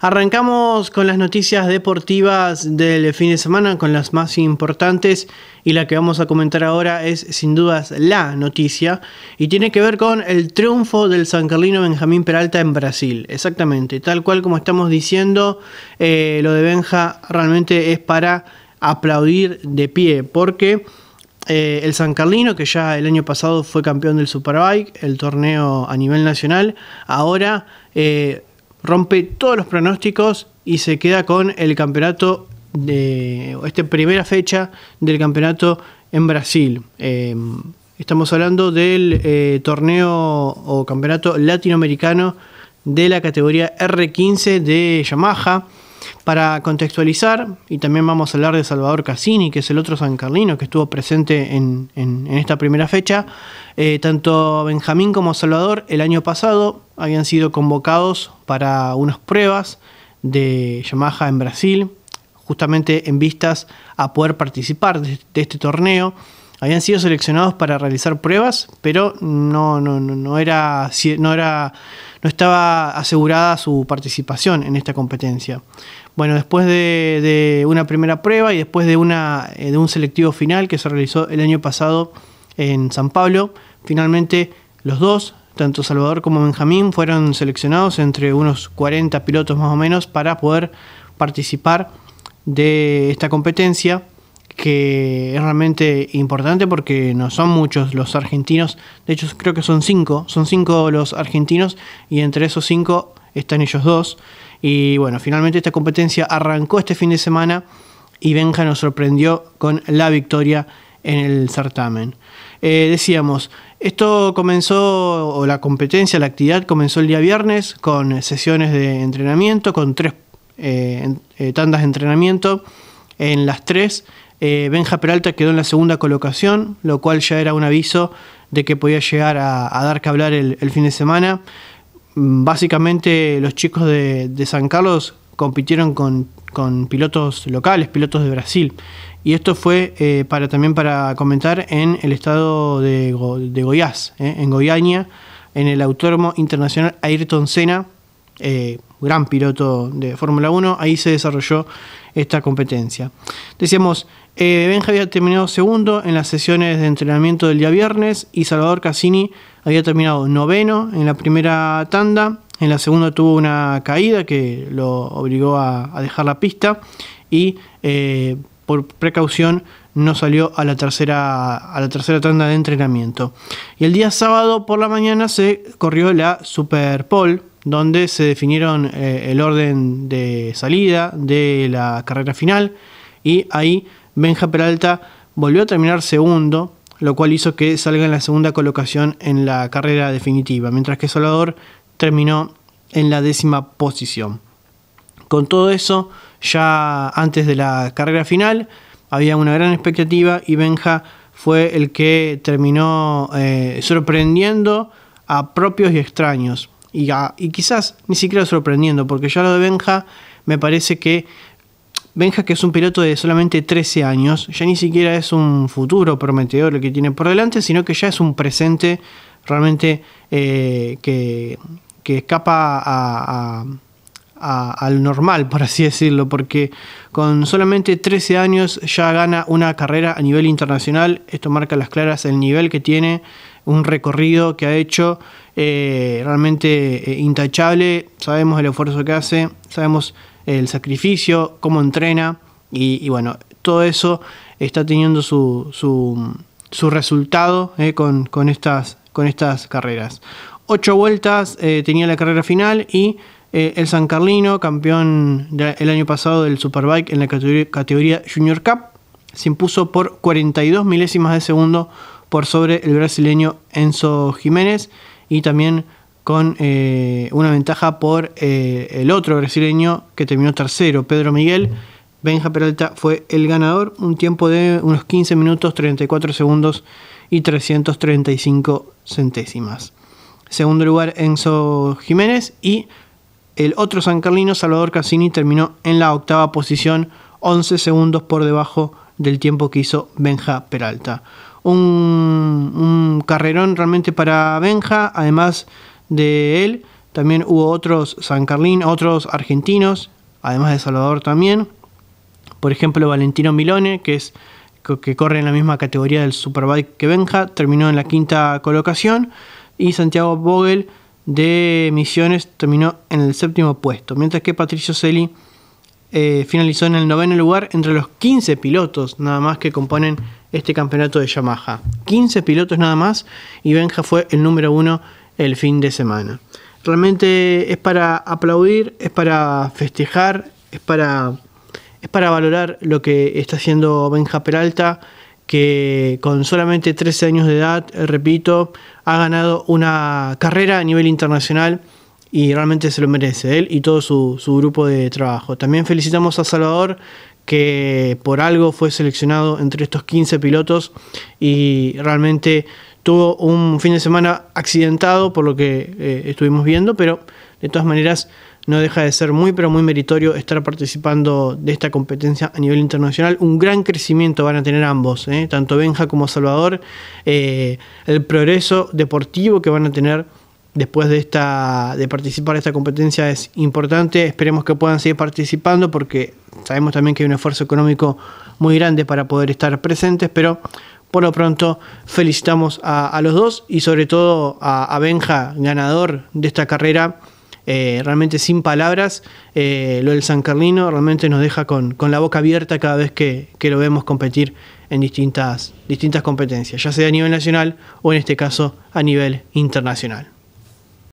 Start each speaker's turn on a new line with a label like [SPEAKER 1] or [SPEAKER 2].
[SPEAKER 1] Arrancamos con las noticias deportivas del fin de semana, con las más importantes y la que vamos a comentar ahora es sin dudas la noticia y tiene que ver con el triunfo del San Carlino Benjamín Peralta en Brasil. Exactamente, tal cual como estamos diciendo, eh, lo de Benja realmente es para aplaudir de pie porque... Eh, el San Carlino, que ya el año pasado fue campeón del Superbike, el torneo a nivel nacional, ahora eh, rompe todos los pronósticos y se queda con el campeonato de esta primera fecha del campeonato en Brasil. Em, estamos hablando del eh, torneo o campeonato latinoamericano de la categoría R15 de Yamaha. Para contextualizar, y también vamos a hablar de Salvador Cassini, que es el otro San Carlino que estuvo presente en, esta primera fecha, eh, tanto Benjamín como Salvador el año pasado habían sido convocados para unas pruebas de Yamaha en Brasil, justamente en vistas a poder participar de este torneo habían sido seleccionados para realizar pruebas, pero no, no, no, era, no, era, no estaba asegurada su participación en esta competencia. Bueno, después de, una primera prueba y después de, una, eh, de un selectivo final que se realizó el año pasado en San Pablo, finalmente los dos, tanto Salvador como Benjamín, fueron seleccionados entre unos 40 pilotos más o menos para poder participar de esta competencia que es realmente importante porque no son muchos los argentinos, de hecho creo que son cinco, son cinco los argentinos y entre esos cinco están ellos dos. Y bueno, finalmente esta competencia arrancó este fin de semana y Benja nos sorprendió con la victoria en el certamen. Eh, decíamos, esto comenzó, o la competencia, la actividad comenzó el día viernes con sesiones de entrenamiento, con tres eh, eh, tandas de entrenamiento en las tres eh, Benja Peralta quedó en la segunda colocación, lo cual ya era un aviso de que podía llegar a, dar que hablar el, fin de semana. Mm, básicamente los chicos de, San Carlos compitieron con, pilotos locales, pilotos de Brasil. Y esto fue eh, para, también para comentar en el estado de, Goiás, eh, en Goiânia, en el Autódromo Internacional Ayrton Senna gran piloto de Fórmula 1, ahí se desarrolló esta competencia. Decíamos, eh, Benja había terminado segundo en las sesiones de entrenamiento del día viernes y Salvador Cassini había terminado noveno en la primera tanda. En la segunda tuvo una caída que lo obligó a, dejar la pista y eh, por precaución no salió a la, tercera, a la tercera tanda de entrenamiento. Y el día sábado por la mañana se corrió la Super Pole, donde se definieron eh, el orden de salida de la carrera final y ahí Benja Peralta volvió a terminar segundo, lo cual hizo que salga en la segunda colocación en la carrera definitiva, mientras que Salvador terminó en la décima posición. Con todo eso, ya antes de la carrera final, había una gran expectativa y Benja fue el que terminó eh, sorprendiendo a propios y extraños. Y, quizás ni siquiera sorprendiendo, porque ya lo de Benja me parece que Benja, que es un piloto de solamente 13 años, ya ni siquiera es un futuro prometedor lo que tiene por delante, sino que ya es un presente realmente eh, que, escapa al normal, por así decirlo, porque con solamente 13 años ya gana una carrera a nivel internacional, esto marca las claras el nivel que tiene un recorrido que ha hecho eh, realmente eh, intachable. Sabemos el esfuerzo que hace, sabemos el sacrificio, cómo entrena y, bueno, todo eso está teniendo su, su, resultado eh, con, estas, con estas carreras. Ocho vueltas tenía la carrera final y el San Carlino, campeón el año pasado del Superbike en la categoría Junior Cup, se impuso por 42 milésimas de segundo por sobre el brasileño Enzo Jiménez y también con eh, una ventaja por eh, el otro brasileño que terminó tercero, Pedro Miguel. Benja Peralta fue el ganador, un tiempo de unos 15 minutos, 34 segundos y 335 centésimas. Segundo lugar, Enzo Jiménez y el otro San Carlino, Salvador Cassini, terminó en la octava posición, 11 segundos por debajo del tiempo que hizo Benja Peralta. Un, carrerón realmente para Benja, además de él, también hubo otros San Carlín, otros argentinos, además de Salvador también. Por ejemplo, Valentino Milone, que es que corre en la misma categoría del Superbike que Benja, terminó en la quinta colocación. Y Santiago Vogel de Misiones terminó en el séptimo puesto. Mientras que Patricio Celi eh, finalizó en el noveno lugar entre los 15 pilotos nada más que componen este campeonato de Yamaha. 15 pilotos nada más y Benja fue el número uno el fin de semana. Realmente es para aplaudir, es para festejar, es para, es para valorar lo que está haciendo Benja Peralta, que con solamente 13 años de edad, repito, ha ganado una carrera a nivel internacional y realmente se lo merece, él y todo su, grupo de trabajo. También felicitamos a Salvador, que por algo fue seleccionado entre estos 15 pilotos y realmente tuvo un fin de semana accidentado por lo que eh, estuvimos viendo, pero de todas maneras no deja de ser muy pero muy meritorio estar participando de esta competencia a nivel internacional. Un gran crecimiento van a tener ambos, eh, tanto Benja como Salvador, eh, el progreso deportivo que van a tener después de, esta, de participar en esta competencia es importante. Esperemos que puedan seguir participando porque sabemos también que hay un esfuerzo económico muy grande para poder estar presentes, pero por lo pronto felicitamos a, los dos y sobre todo a, Benja, ganador de esta carrera. Eh, realmente sin palabras, eh, lo del San Carlino realmente nos deja con, la boca abierta cada vez que, que, lo vemos competir en distintas, distintas competencias, ya sea a nivel nacional o en este caso a nivel internacional.